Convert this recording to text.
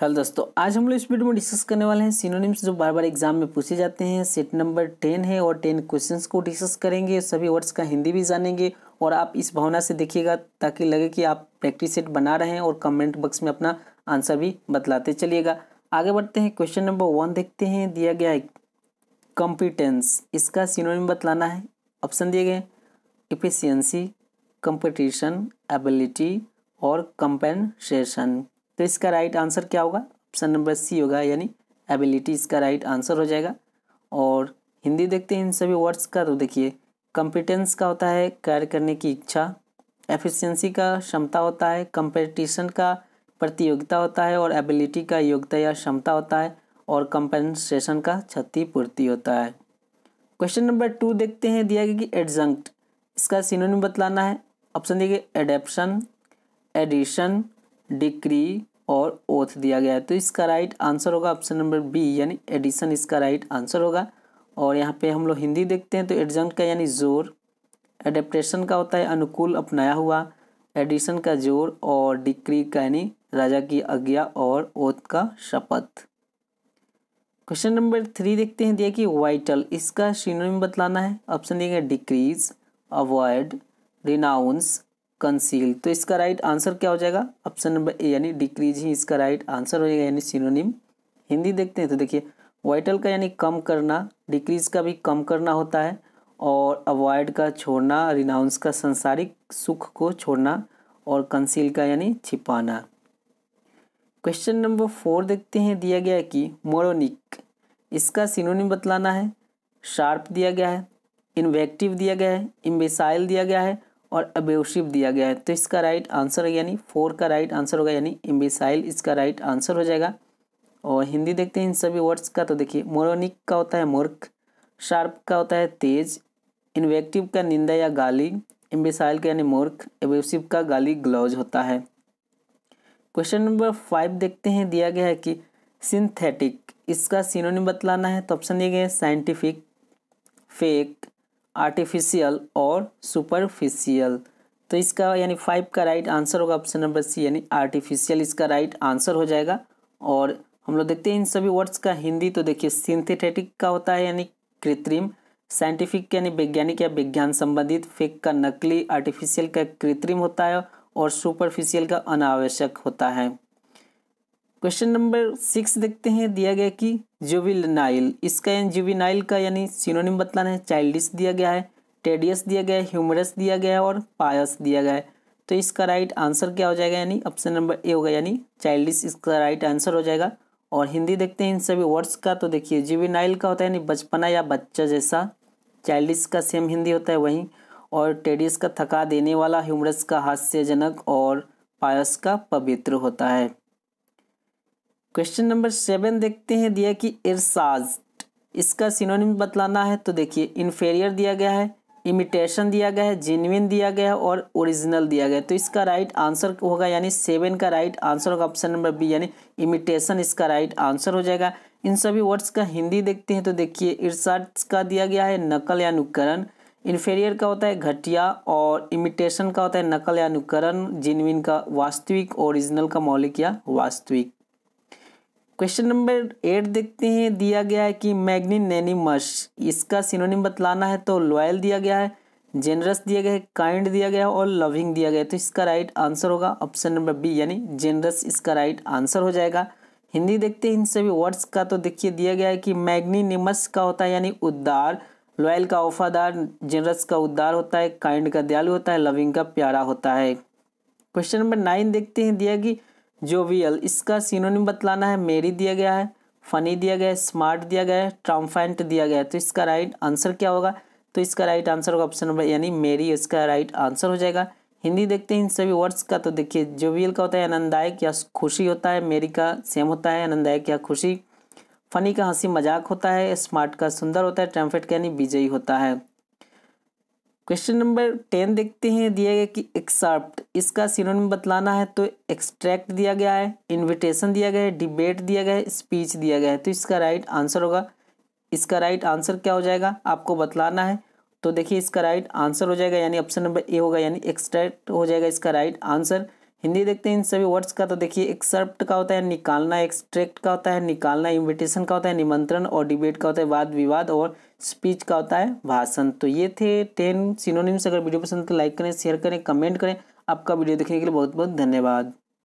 hello दोस्तों आज हम लोग इस वीडियो में डिस्कस करने वाले हैं सिनोनिम्स जो बार बार एग्जाम में पूछे जाते हैं सेट नंबर टेन है और टेन क्वेश्चंस को डिस्कस करेंगे सभी वर्ड्स का हिंदी भी जानेंगे और आप इस भावना से देखिएगा ताकि लगे कि आप प्रैक्टिस सेट बना रहे हैं और कमेंट बॉक्स में अपना आंसर भी बतलाते चलिएगा आगे बढ़ते हैं क्वेश्चन नंबर वन देखते हैं दिया गया है कॉम्पिटेंस इसका सिनोनिम बतलाना है ऑप्शन दिए गए इफिशियंसी कंपटिशन एबिलिटी और कंपेनसेशन तो इसका राइट आंसर क्या होगा ऑप्शन नंबर सी होगा यानी एबिलिटी इसका राइट आंसर हो जाएगा और हिंदी देखते हैं इन सभी वर्ड्स का तो देखिए कंपिटेंस का होता है कार्य करने की इच्छा एफिशिएंसी का क्षमता होता है कंपटीशन का प्रतियोगिता होता है और एबिलिटी का योग्यता या क्षमता होता है और कंपनसेशन का क्षतिपूर्ति होता है क्वेश्चन नंबर टू देखते हैं दिया गया कि एडजंक्ट इसका सिनोनिम बतलाना है ऑप्शन देखिए एडेप्शन एडिशन डिक्री और ओथ दिया गया है तो इसका राइट आंसर होगा ऑप्शन नंबर बी यानी एडिशन इसका राइट आंसर होगा और यहाँ पे हम लोग हिंदी देखते हैं तो एडजंक का यानी जोर एडेप्टेशन का होता है अनुकूल अपनाया हुआ एडिशन का जोर और डिक्री का यानी राजा की आज्ञा और ओथ का शपथ क्वेश्चन नंबर थ्री देखते हैं दिया कि वाइटल इसका श्रीनोम बतलाना है ऑप्शन दिए डिक्रीज अवॉयड रिनाउंस कंसील तो इसका राइट आंसर क्या हो जाएगा ऑप्शन नंबर ए यानी डिक्रीज ही इसका राइट आंसर हो जाएगा यानी सिनोनिम हिंदी देखते हैं तो देखिए वाइटल का यानी कम करना डिक्रीज का भी कम करना होता है और अवॉइड का छोड़ना रिनाउंस का संसारिक सुख को छोड़ना और कंसील का यानी छिपाना क्वेश्चन नंबर फोर देखते हैं दिया गया है कि मोरोनिक इसका सिनोनिम बतलाना है शार्प दिया गया है इन्वेक्टिव दिया गया है इम्बेसाइल दिया गया है और अबेवशिप दिया गया है तो इसका राइट आंसर है यानी फोर का राइट आंसर होगा यानी इम्बिसाइल इसका राइट आंसर हो जाएगा और हिंदी देखते हैं इन सभी वर्ड्स का तो देखिए मोरोनिक का होता है मूर्ख शार्प का होता है तेज इन्वेक्टिव का निंदा या गाली इम्बिसाइल का यानी मूर्ख एबेसिव का गाली ग्लाउज होता है क्वेश्चन नंबर फाइव देखते हैं दिया गया है कि सिंथेटिक इसका सिनोनिम बतलाना है तो ऑप्शन दिए गए साइंटिफिक फेक आर्टिफिशियल और सुपरफिशियल तो इसका यानी फाइव का राइट आंसर होगा ऑप्शन नंबर सी यानी आर्टिफिशियल इसका राइट आंसर हो जाएगा और हम लोग देखते हैं इन सभी वर्ड्स का हिंदी तो देखिए सिंथेटिक का होता है यानी कृत्रिम साइंटिफिक यानी वैज्ञानिक या विज्ञान संबंधित फेक का नकली आर्टिफिशियल का कृत्रिम होता है और सुपरफिशियल का अनावश्यक होता है क्वेश्चन नंबर सिक्स देखते हैं दिया गया कि जुविनाइल इसका जुविनाइल का यानी सिनोनिम बतलाना है चाइल्डिस दिया गया है टेडियस दिया गया है ह्यूमरस दिया गया है और पायस दिया गया है तो इसका राइट आंसर क्या हो जाएगा यानी ऑप्शन नंबर ए होगा यानी चाइल्डिस इसका राइट आंसर हो जाएगा और हिंदी देखते हैं इन सभी वर्ड्स का तो देखिए जुविनाइल का होता है यानी बचपना या बच्चा जैसा चाइल्डिस का सेम हिंदी होता है वहीं और टेडियस का थका देने वाला ह्यूमरस का हास्यजनक और पायस का पवित्र होता है क्वेश्चन नंबर सेवन देखते हैं दिया कि इर्साज इसका सिनोनिम बतलाना है तो देखिए इन्फेरियर दिया गया है इमिटेशन दिया गया है जेन्यन दिया गया है और ओरिजिनल दिया गया है तो इसका राइट आंसर होगा यानी सेवन का राइट आंसर होगा ऑप्शन नंबर बी यानी इमिटेशन इसका राइट आंसर हो जाएगा इन सभी वर्ड्स का हिंदी देखते हैं तो देखिए इर्साज का दिया गया है नकल या अनुकरण इन्फेरियर का होता है घटिया और इमिटेशन का होता है नकल या अनुकरण जेनविन का वास्तविक ओरिजिनल का मौलिक या वास्तविक क्वेश्चन नंबर एट देखते हैं दिया गया है कि मैग्निनेनिमस इसका सिनोनिम बतलाना है तो लॉयल दिया गया है जेनरस दिया गया है काइंड दिया गया है और लविंग दिया गया है तो इसका राइट आंसर होगा ऑप्शन नंबर बी यानी जेनरस इसका राइट आंसर हो जाएगा हिंदी देखते हैं इन सभी वर्ड्स का तो देखिए दिया गया है कि मैग्निनिमस का होता है यानी उद्दार लॉयल का वफादार जेनरस का उद्दार होता है काइंड का दयालु होता है लविंग का प्यारा होता है क्वेश्चन नंबर नाइन देखते हैं दिया कि जोवियल इसका सिनोनिम बतलाना है मेरी दिया गया है फनी दिया गया है स्मार्ट दिया गया है ट्राम्फेंट दिया गया है तो इसका राइट आंसर क्या होगा तो इसका राइट आंसर होगा ऑप्शन नंबर यानी मेरी इसका राइट आंसर हो जाएगा हिंदी देखते हैं इन सभी वर्ड्स का तो देखिए जोवियल का होता है आनंददायक या खुशी होता है मेरी का सेम होता है आनंददायक या खुशी फनी का हंसी मजाक होता है स्मार्ट का सुंदर होता है ट्रम्फेट का यानी विजयी होता है क्वेश्चन नंबर टेन देखते हैं दिया गया कि एक्सर्प्ट इसका सिनोनिम बतलाना है तो एक्सट्रैक्ट दिया गया है इनविटेशन दिया गया है डिबेट दिया गया है स्पीच दिया गया है तो इसका राइट आंसर होगा इसका राइट आंसर क्या हो जाएगा आपको बतलाना है तो देखिए इसका राइट आंसर हो जाएगा यानी ऑप्शन नंबर ए होगा यानी एक्सट्रैक्ट हो जाएगा इसका राइट आंसर हिंदी देखते हैं इन सभी वर्ड्स का तो देखिए एक्सर्प्ट का होता है निकालना एक्सट्रैक्ट का होता है निकालना इन्विटेशन का होता है निमंत्रण और डिबेट का होता है वाद विवाद और स्पीच का होता है भाषण तो ये थे टेन सिनोनिम्स अगर वीडियो पसंद तो लाइक करें शेयर करें कमेंट करें आपका वीडियो देखने के लिए बहुत बहुत धन्यवाद